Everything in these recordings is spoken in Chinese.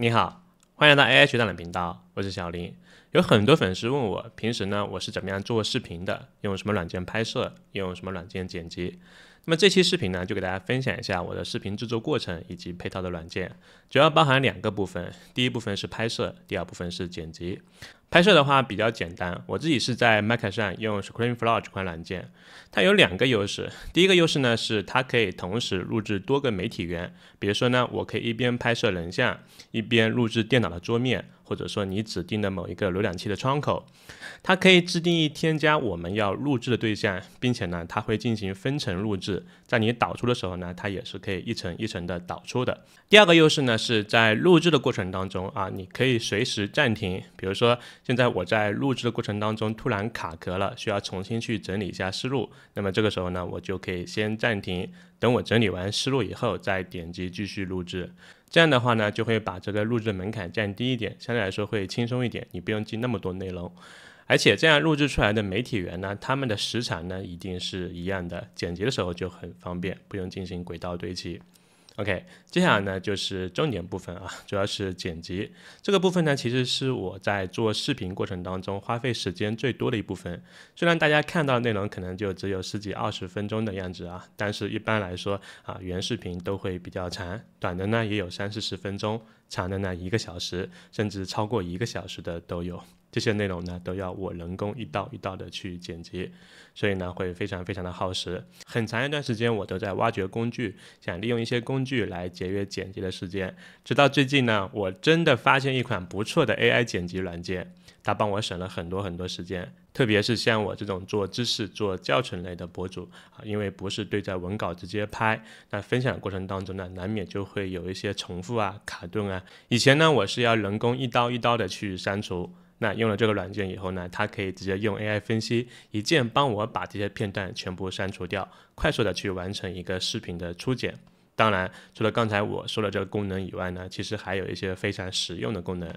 你好，欢迎到 AI 学长的频道，我是小林。有很多粉丝问我，平时呢我是怎么样做视频的，用什么软件拍摄，用什么软件剪辑。那么这期视频呢，就给大家分享一下我的视频制作过程以及配套的软件，主要包含两个部分，第一部分是拍摄，第二部分是剪辑。拍摄的话比较简单，我自己是在 Mac 上用 ScreenFlow 这款软件，它有两个优势。第一个优势呢是它可以同时录制多个媒体源，比如说呢，我可以一边拍摄人像，一边录制电脑的桌面，或者说你指定的某一个浏览器的窗口。它可以自定义添加我们要录制的对象，并且呢，它会进行分层录制，在你导出的时候呢，它也是可以一层一层的导出的。第二个优势呢是在录制的过程当中啊，你可以随时暂停，比如说。现在我在录制的过程当中突然卡壳了，需要重新去整理一下思路。那么这个时候呢，我就可以先暂停，等我整理完思路以后再点击继续录制。这样的话呢，就会把这个录制的门槛降低一点，相对来说会轻松一点，你不用记那么多内容。而且这样录制出来的媒体源呢，它们的时长呢一定是一样的，剪辑的时候就很方便，不用进行轨道堆积。OK，接下来呢就是重点部分啊，主要是剪辑这个部分呢，其实是我在做视频过程当中花费时间最多的一部分。虽然大家看到内容可能就只有十几二十分钟的样子啊，但是一般来说啊，原视频都会比较长，短的呢也有三四十分钟，长的呢一个小时，甚至超过一个小时的都有。这些内容呢，都要我人工一刀一刀的去剪辑，所以呢，会非常非常的耗时。很长一段时间，我都在挖掘工具，想利用一些工具来节约剪辑的时间。直到最近呢，我真的发现一款不错的 AI 剪辑软件，它帮我省了很多很多时间。特别是像我这种做知识、做教程类的博主啊，因为不是对着文稿直接拍，那分享过程当中呢，难免就会有一些重复啊、卡顿啊。以前呢，我是要人工一刀一刀的去删除。那用了这个软件以后呢，它可以直接用 AI 分析，一键帮我把这些片段全部删除掉，快速的去完成一个视频的初剪。当然，除了刚才我说的这个功能以外呢，其实还有一些非常实用的功能。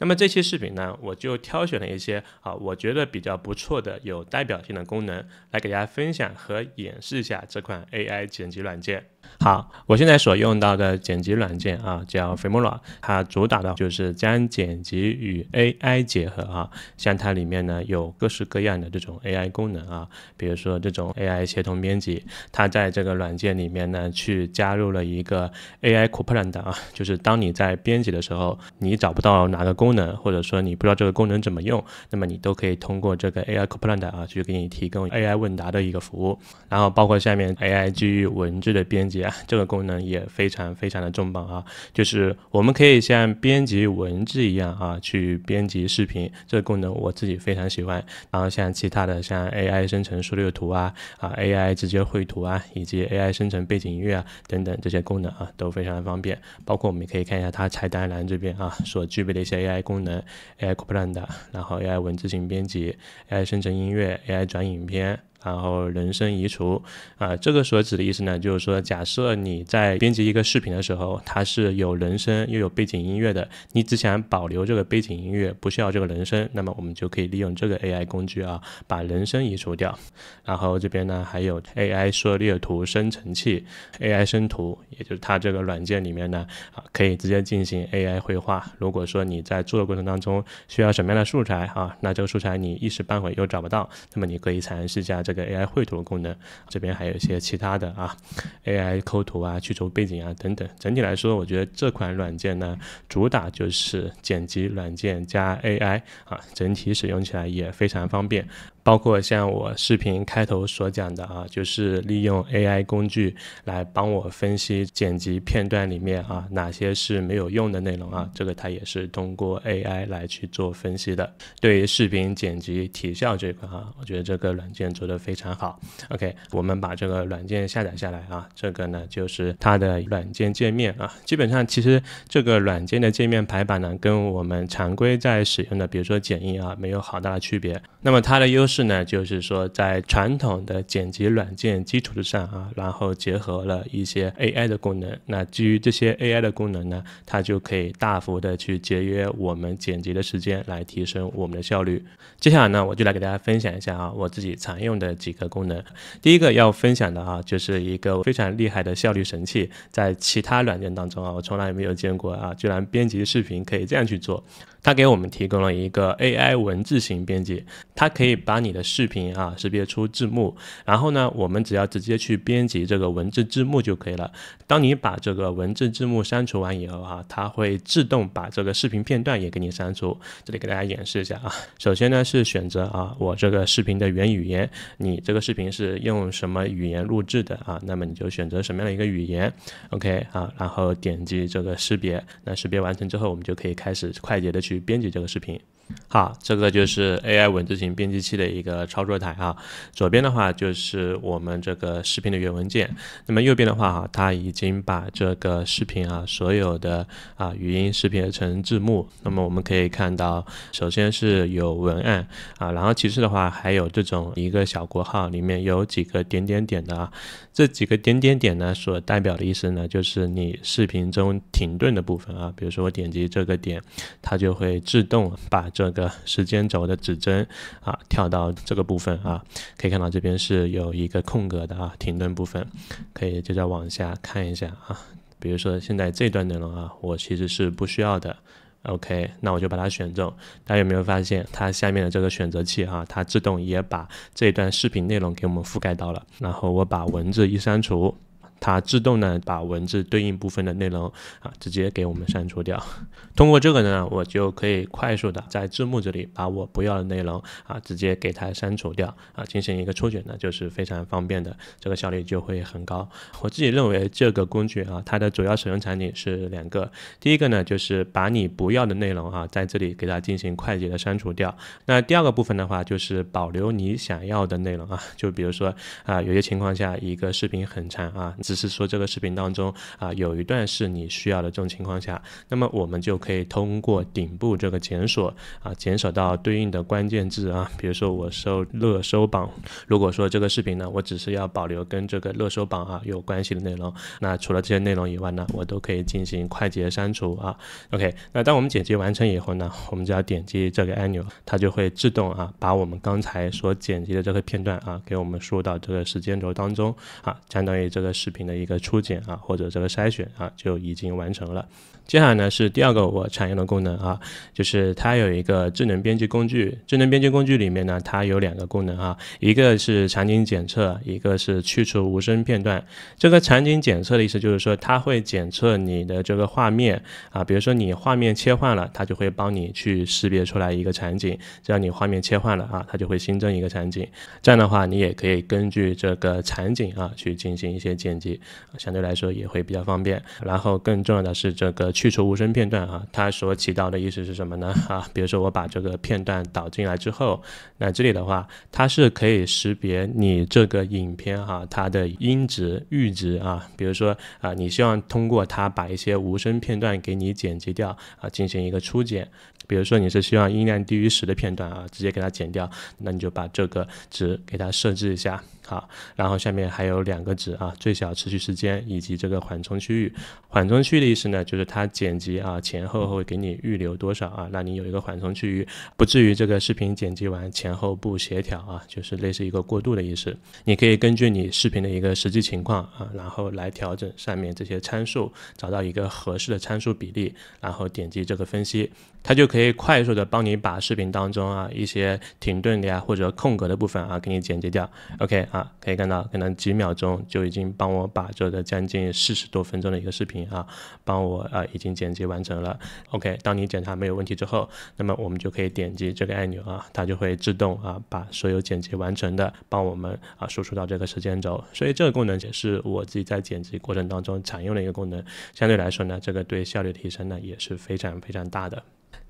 那么这期视频呢，我就挑选了一些啊，我觉得比较不错的、有代表性的功能，来给大家分享和演示一下这款 AI 剪辑软件。好，我现在所用到的剪辑软件啊，叫 Filmora，它主打的就是将剪辑与 AI 结合啊。像它里面呢，有各式各样的这种 AI 功能啊，比如说这种 AI 协同编辑，它在这个软件里面呢，去加入了一个 AI Copilot 啊，就是当你在编辑的时候，你找不到哪个功功能，或者说你不知道这个功能怎么用，那么你都可以通过这个 AI Copilot 啊去给你提供 AI 问答的一个服务，然后包括下面 AI 基于文字的编辑啊，这个功能也非常非常的重磅啊，就是我们可以像编辑文字一样啊去编辑视频，这个功能我自己非常喜欢。然后像其他的像 AI 生成数据图啊，啊 AI 直接绘图啊，以及 AI 生成背景音乐啊等等这些功能啊都非常的方便。包括我们可以看一下它菜单栏这边啊所具备的一些 AI。AI 功能，AI a n d 然后 AI 文字型编辑，AI 生成音乐，AI 转影片。然后人声移除啊，这个所指的意思呢，就是说，假设你在编辑一个视频的时候，它是有人声又有背景音乐的，你只想保留这个背景音乐，不需要这个人声，那么我们就可以利用这个 AI 工具啊，把人声移除掉。然后这边呢，还有 AI 缩略图生成器、AI 生图，也就是它这个软件里面呢，啊，可以直接进行 AI 绘画。如果说你在做的过程当中需要什么样的素材啊，那这个素材你一时半会又找不到，那么你可以尝试一下。这个 AI 绘图功能，这边还有一些其他的啊，AI 抠图啊、去除背景啊等等。整体来说，我觉得这款软件呢，主打就是剪辑软件加 AI 啊，整体使用起来也非常方便。包括像我视频开头所讲的啊，就是利用 AI 工具来帮我分析剪辑片段里面啊哪些是没有用的内容啊，这个它也是通过 AI 来去做分析的。对于视频剪辑提效这块啊，我觉得这个软件做的非常好。OK，我们把这个软件下载下来啊，这个呢就是它的软件界面啊，基本上其实这个软件的界面排版呢跟我们常规在使用的，比如说剪映啊，没有好大的区别。那么它的优势。是呢，就是说在传统的剪辑软件基础之上啊，然后结合了一些 AI 的功能。那基于这些 AI 的功能呢，它就可以大幅的去节约我们剪辑的时间，来提升我们的效率。接下来呢，我就来给大家分享一下啊，我自己常用的几个功能。第一个要分享的啊，就是一个非常厉害的效率神器，在其他软件当中啊，我从来没有见过啊，居然编辑视频可以这样去做。它给我们提供了一个 AI 文字型编辑，它可以把。你的视频啊，识别出字幕，然后呢，我们只要直接去编辑这个文字字幕就可以了。当你把这个文字字幕删除完以后啊，它会自动把这个视频片段也给你删除。这里给大家演示一下啊，首先呢是选择啊，我这个视频的原语言，你这个视频是用什么语言录制的啊？那么你就选择什么样的一个语言，OK 啊，然后点击这个识别，那识别完成之后，我们就可以开始快捷的去编辑这个视频。好，这个就是 AI 文字型编辑器的一个操作台啊。左边的话就是我们这个视频的原文件，那么右边的话哈，它已经把这个视频啊所有的啊语音识别成字幕。那么我们可以看到，首先是有文案啊，然后其次的话还有这种一个小括号里面有几个点点点的啊。这几个点点点呢所代表的意思呢，就是你视频中停顿的部分啊。比如说我点击这个点，它就会自动把。这个时间轴的指针啊，跳到这个部分啊，可以看到这边是有一个空格的啊，停顿部分，可以接着往下看一下啊。比如说现在这段内容啊，我其实是不需要的，OK，那我就把它选中。大家有没有发现它下面的这个选择器啊，它自动也把这段视频内容给我们覆盖到了。然后我把文字一删除。它自动呢把文字对应部分的内容啊直接给我们删除掉。通过这个呢，我就可以快速的在字幕这里把我不要的内容啊直接给它删除掉啊，进行一个抽选呢，就是非常方便的，这个效率就会很高。我自己认为这个工具啊，它的主要使用场景是两个，第一个呢就是把你不要的内容啊在这里给它进行快捷的删除掉。那第二个部分的话就是保留你想要的内容啊，就比如说啊，有些情况下一个视频很长啊。只是说这个视频当中啊，有一段是你需要的这种情况下，那么我们就可以通过顶部这个检索啊，检索到对应的关键字啊。比如说我搜热搜榜，如果说这个视频呢，我只是要保留跟这个热搜榜啊有关系的内容，那除了这些内容以外呢，我都可以进行快捷删除啊。OK，那当我们剪辑完成以后呢，我们就要点击这个按钮，它就会自动啊把我们刚才所剪辑的这个片段啊，给我们输到这个时间轴当中啊，相当于这个视频。品的一个初检啊，或者这个筛选啊，就已经完成了。接下来呢是第二个我常用的功能啊，就是它有一个智能编辑工具。智能编辑工具里面呢，它有两个功能啊，一个是场景检测，一个是去除无声片段。这个场景检测的意思就是说，它会检测你的这个画面啊，比如说你画面切换了，它就会帮你去识别出来一个场景，只要你画面切换了啊，它就会新增一个场景。这样的话，你也可以根据这个场景啊去进行一些剪辑，相对来说也会比较方便。然后更重要的是这个。去除无声片段啊，它所起到的意思是什么呢？哈，比如说我把这个片段导进来之后，那这里的话，它是可以识别你这个影片哈，它的音值阈值啊，比如说啊，你希望通过它把一些无声片段给你剪辑掉啊，进行一个初剪。比如说你是希望音量低于十的片段啊，直接给它剪掉，那你就把这个值给它设置一下，好，然后下面还有两个值啊，最小持续时间以及这个缓冲区域。缓冲区的意思呢，就是它剪辑啊前后会给你预留多少啊，让你有一个缓冲区域，不至于这个视频剪辑完前后不协调啊，就是类似一个过渡的意思。你可以根据你视频的一个实际情况啊，然后来调整上面这些参数，找到一个合适的参数比例，然后点击这个分析，它就可以。可以快速的帮你把视频当中啊一些停顿的啊或者空格的部分啊给你剪辑掉。OK 啊，可以看到可能几秒钟就已经帮我把这个将近四十多分钟的一个视频啊帮我啊已经剪辑完成了。OK，当你检查没有问题之后，那么我们就可以点击这个按钮啊，它就会自动啊把所有剪辑完成的帮我们啊输出到这个时间轴。所以这个功能也是我自己在剪辑过程当中常用的一个功能。相对来说呢，这个对效率提升呢也是非常非常大的。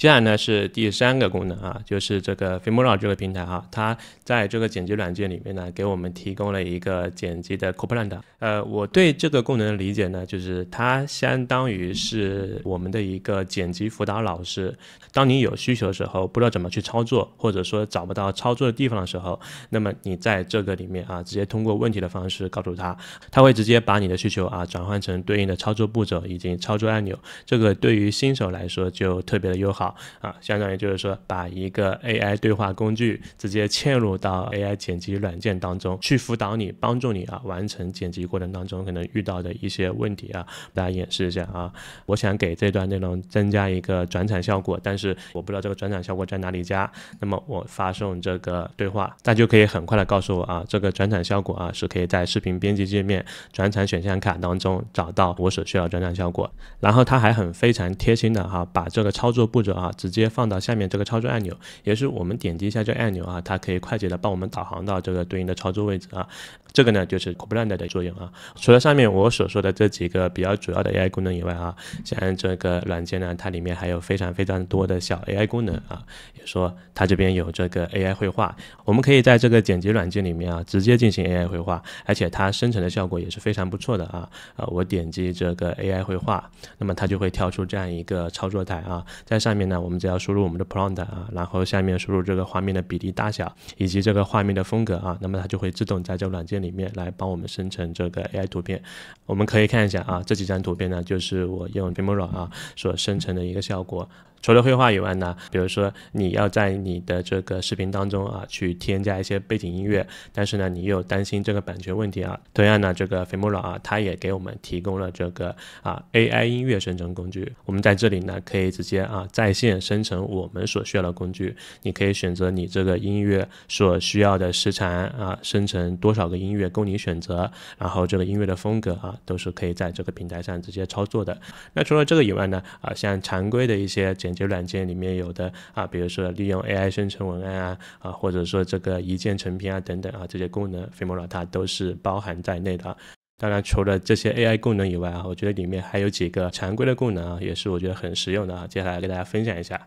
接下来呢是第三个功能啊，就是这个 f i m o r a 这个平台啊，它在这个剪辑软件里面呢，给我们提供了一个剪辑的 Copilot。呃，我对这个功能的理解呢，就是它相当于是我们的一个剪辑辅导老师。当你有需求的时候，不知道怎么去操作，或者说找不到操作的地方的时候，那么你在这个里面啊，直接通过问题的方式告诉他，他会直接把你的需求啊转换成对应的操作步骤以及操作按钮。这个对于新手来说就特别的友好。啊，相当于就是说，把一个 AI 对话工具直接嵌入到 AI 剪辑软件当中，去辅导你、帮助你啊，完成剪辑过程当中可能遇到的一些问题啊。给大家演示一下啊，我想给这段内容增加一个转场效果，但是我不知道这个转场效果在哪里加。那么我发送这个对话，家就可以很快的告诉我啊，这个转场效果啊，是可以在视频编辑界面转场选项卡当中找到我所需要转场效果。然后它还很非常贴心的哈，把这个操作步骤。啊，直接放到下面这个操作按钮，也是我们点击一下这按钮啊，它可以快捷的帮我们导航到这个对应的操作位置啊。这个呢，就是 Copilot 的作用啊。除了上面我所说的这几个比较主要的 AI 功能以外啊，像这个软件呢，它里面还有非常非常多的小 AI 功能啊。也说，它这边有这个 AI 绘画，我们可以在这个剪辑软件里面啊，直接进行 AI 绘画，而且它生成的效果也是非常不错的啊。啊，我点击这个 AI 绘画，那么它就会跳出这样一个操作台啊，在上面。那我们只要输入我们的 prompt 啊，然后下面输入这个画面的比例大小以及这个画面的风格啊，那么它就会自动在这个软件里面来帮我们生成这个 AI 图片。我们可以看一下啊，这几张图片呢，就是我用 d i e m o r a 啊所生成的一个效果。除了绘画以外呢，比如说你要在你的这个视频当中啊，去添加一些背景音乐，但是呢，你又担心这个版权问题啊。同样呢，这个 f i m o r a 啊，它也给我们提供了这个啊 AI 音乐生成工具。我们在这里呢，可以直接啊在线生成我们所需要的工具。你可以选择你这个音乐所需要的时长啊，生成多少个音乐供你选择，然后这个音乐的风格啊，都是可以在这个平台上直接操作的。那除了这个以外呢，啊，像常规的一些剪就软件里面有的啊，比如说利用 AI 生成文案啊，啊或者说这个一键成片啊等等啊，这些功能飞 r a 它都是包含在内的。当然，除了这些 AI 功能以外啊，我觉得里面还有几个常规的功能啊，也是我觉得很实用的啊，接下来给大家分享一下。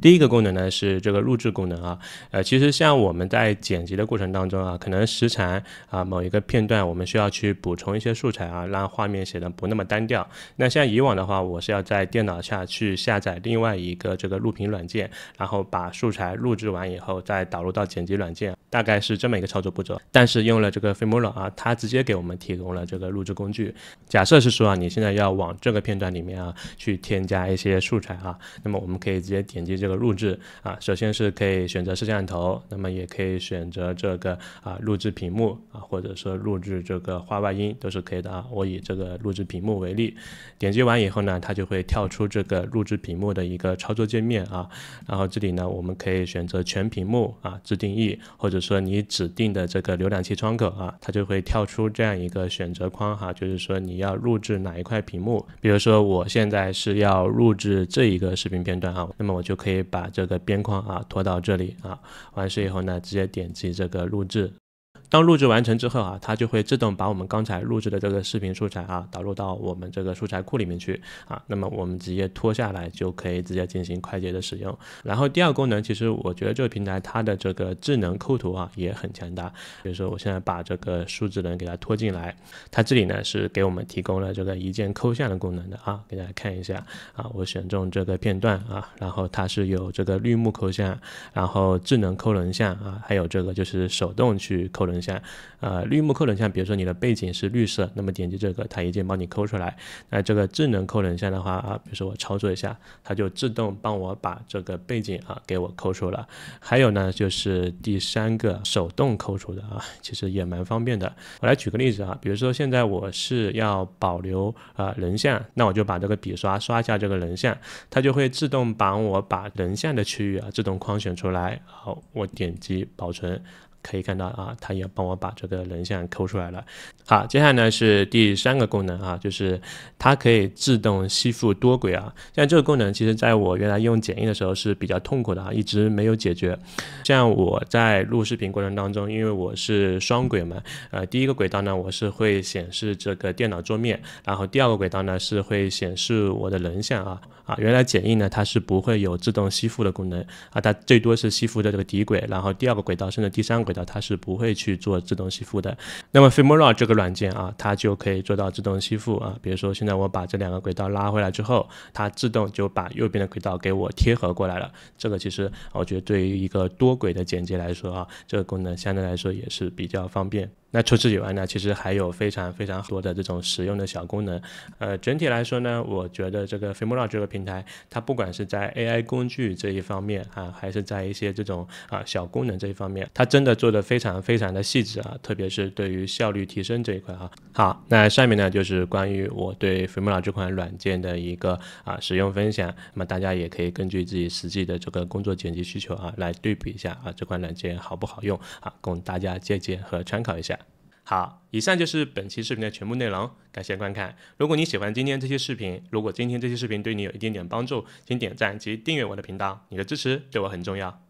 第一个功能呢是这个录制功能啊，呃，其实像我们在剪辑的过程当中啊，可能时长啊某一个片段我们需要去补充一些素材啊，让画面显得不那么单调。那像以往的话，我是要在电脑下去下载另外一个这个录屏软件，然后把素材录制完以后再导入到剪辑软件，大概是这么一个操作步骤。但是用了这个 Filmora 啊，它直接给我们提供了这个录制工具。假设是说啊，你现在要往这个片段里面啊去添加一些素材啊，那么我们可以直接点击这。个。录制啊，首先是可以选择摄像头，那么也可以选择这个啊录制屏幕啊，或者说录制这个话外音都是可以的啊。我以这个录制屏幕为例，点击完以后呢，它就会跳出这个录制屏幕的一个操作界面啊。然后这里呢，我们可以选择全屏幕啊、自定义，或者说你指定的这个浏览器窗口啊，它就会跳出这样一个选择框哈，就是说你要录制哪一块屏幕。比如说我现在是要录制这一个视频片段啊，那么我就可以。把这个边框啊拖到这里啊，完事以后呢，直接点击这个录制。当录制完成之后啊，它就会自动把我们刚才录制的这个视频素材啊导入到我们这个素材库里面去啊。那么我们直接拖下来就可以直接进行快捷的使用。然后第二个功能，其实我觉得这个平台它的这个智能抠图啊也很强大。比如说我现在把这个数字人给它拖进来，它这里呢是给我们提供了这个一键抠像的功能的啊。给大家看一下啊，我选中这个片段啊，然后它是有这个绿幕抠像，然后智能抠人像啊，还有这个就是手动去抠人。像，呃，绿幕扣人像，比如说你的背景是绿色，那么点击这个，它一键帮你抠出来。那这个智能扣人像的话啊，比如说我操作一下，它就自动帮我把这个背景啊给我抠出了。还有呢，就是第三个手动抠出的啊，其实也蛮方便的。我来举个例子啊，比如说现在我是要保留啊人像，那我就把这个笔刷刷一下这个人像，它就会自动帮我把人像的区域啊自动框选出来。好，我点击保存。可以看到啊，它也帮我把这个人像抠出来了。好，接下来呢是第三个功能啊，就是它可以自动吸附多轨啊。像这个功能，其实在我原来用剪映的时候是比较痛苦的啊，一直没有解决。像我在录视频过程当中，因为我是双轨嘛，呃，第一个轨道呢我是会显示这个电脑桌面，然后第二个轨道呢是会显示我的人像啊啊。原来剪映呢它是不会有自动吸附的功能啊，它最多是吸附的这个底轨，然后第二个轨道甚至第三个。轨道它是不会去做自动吸附的，那么 f i m o r a 这个软件啊，它就可以做到自动吸附啊。比如说现在我把这两个轨道拉回来之后，它自动就把右边的轨道给我贴合过来了。这个其实我觉得对于一个多轨的剪辑来说啊，这个功能相对来说也是比较方便。那除此以外呢，其实还有非常非常多的这种实用的小功能，呃，整体来说呢，我觉得这个 f i m o r a 这个平台，它不管是在 AI 工具这一方面啊，还是在一些这种啊小功能这一方面，它真的做的非常非常的细致啊，特别是对于效率提升这一块啊。好，那下面呢就是关于我对 f i m o r a 这款软件的一个啊使用分享，那么大家也可以根据自己实际的这个工作剪辑需求啊，来对比一下啊这款软件好不好用啊，供大家借鉴和参考一下。好，以上就是本期视频的全部内容，感谢观看。如果你喜欢今天这期视频，如果今天这期视频对你有一点点帮助，请点赞及订阅我的频道。你的支持对我很重要。